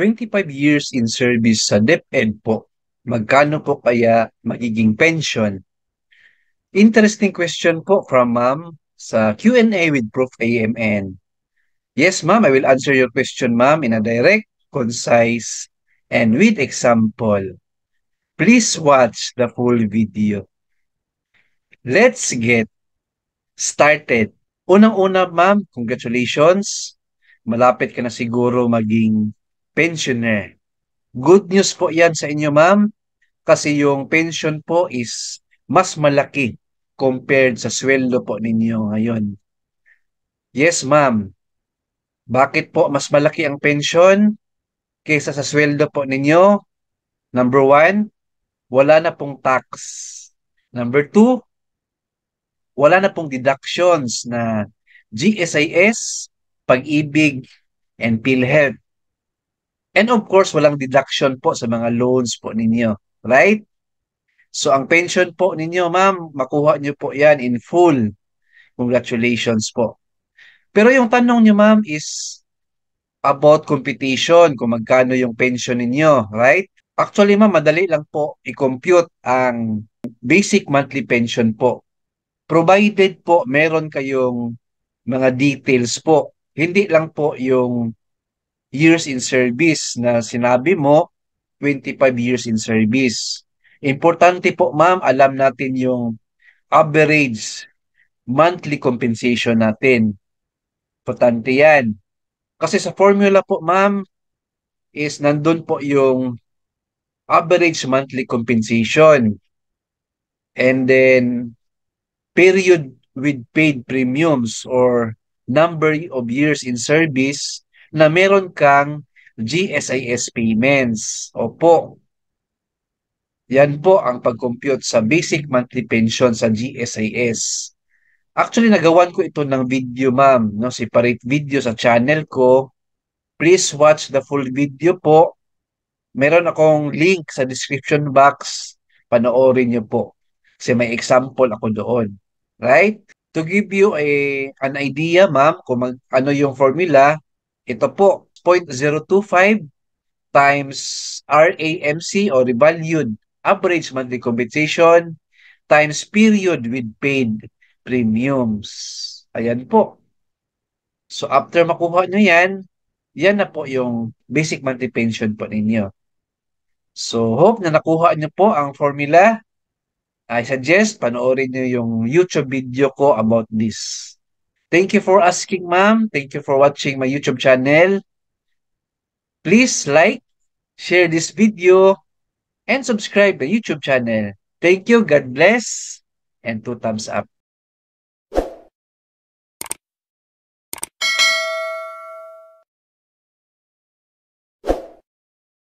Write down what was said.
25 years in service sa DepEd po, magkano po kaya magiging pension? Interesting question po from ma'am sa Q&A with Prof. AMN. Yes ma'am, I will answer your question ma'am in a direct, concise, and with example. Please watch the full video. Let's get started. Unang-una ma'am, congratulations. Malapit ka na siguro maging pensioner. Eh. Good news po yan sa inyo ma'am kasi yung pension po is mas malaki compared sa sweldo po ninyo ngayon. Yes ma'am. Bakit po mas malaki ang pension kaysa sa sweldo po ninyo? Number one, wala na pong tax. Number two, wala na pong deductions na GSIS, pag-ibig, and PhilHealth. And of course, walang deduction po sa mga loans po ninyo. Right? So ang pension po ninyo, ma'am, makuha nyo po yan in full. Congratulations po. Pero yung tanong nyo, ma'am, is about competition, kung magkano yung pension ninyo, right? Actually, ma'am, madali lang po i-compute ang basic monthly pension po. Provided po meron kayong mga details po. Hindi lang po yung years in service na sinabi mo, 25 years in service. Importante po ma'am, alam natin yung average monthly compensation natin. Importante yan. Kasi sa formula po ma'am, is nandun po yung average monthly compensation. And then, period with paid premiums or number of years in service na meron kang GSIS payments. Opo. Yan po ang pag-compute sa basic monthly pension sa GSIS. Actually, nagawan ko ito ng video, ma'am. No? Separate video sa channel ko. Please watch the full video po. Meron akong link sa description box. Panoorin niyo po. Kasi may example ako doon. Right? To give you a, an idea, ma'am, kung mag, ano yung formula, ito po, 0.025 times RAMC or revalued average monthly compensation times period with paid premiums. Ayan po. So after makuha nyo yan, yan na po yung basic monthly pension po ninyo. So hope na nakuha nyo po ang formula. I suggest panoorin nyo yung YouTube video ko about this. Thank you for asking, ma'am. Thank you for watching my YouTube channel. Please like, share this video, and subscribe the YouTube channel. Thank you. God bless. And two thumbs up.